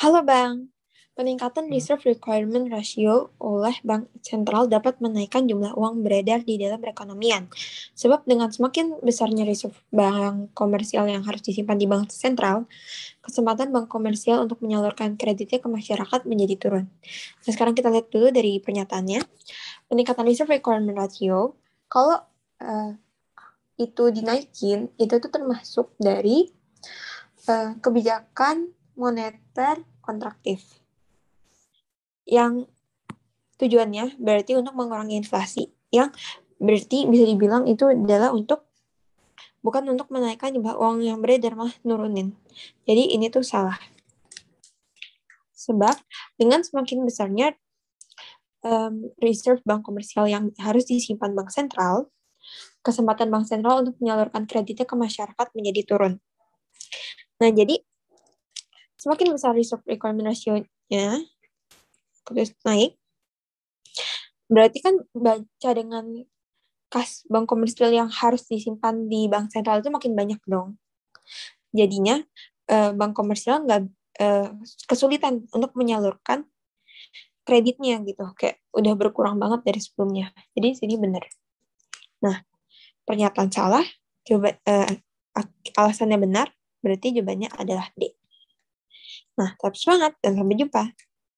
Halo Bang, peningkatan hmm. reserve requirement ratio oleh Bank Sentral dapat menaikkan jumlah uang beredar di dalam perekonomian. Sebab dengan semakin besarnya reserve bank komersial yang harus disimpan di bank sentral, kesempatan bank komersial untuk menyalurkan kreditnya ke masyarakat menjadi turun. Nah, sekarang kita lihat dulu dari pernyataannya. Peningkatan reserve requirement ratio, kalau uh, itu dinaikin, itu tuh termasuk dari uh, kebijakan moneter kontraktif. Yang tujuannya berarti untuk mengurangi inflasi yang berarti bisa dibilang itu adalah untuk bukan untuk menaikkan jumlah uang yang beredar mah nurunin. Jadi ini tuh salah. Sebab dengan semakin besarnya um, reserve bank komersial yang harus disimpan bank sentral, kesempatan bank sentral untuk menyalurkan kreditnya ke masyarakat menjadi turun. Nah, jadi Semakin besar reserve requirement ratio-nya, terus naik, berarti kan baca dengan kas bank komersial yang harus disimpan di bank sentral itu makin banyak dong. Jadinya eh, bank komersial nggak eh, kesulitan untuk menyalurkan kreditnya gitu, kayak udah berkurang banget dari sebelumnya. Jadi sini benar. Nah, pernyataan salah, coba eh, alasannya benar, berarti jawabannya adalah D. Nah, tetap semangat dan sampai jumpa.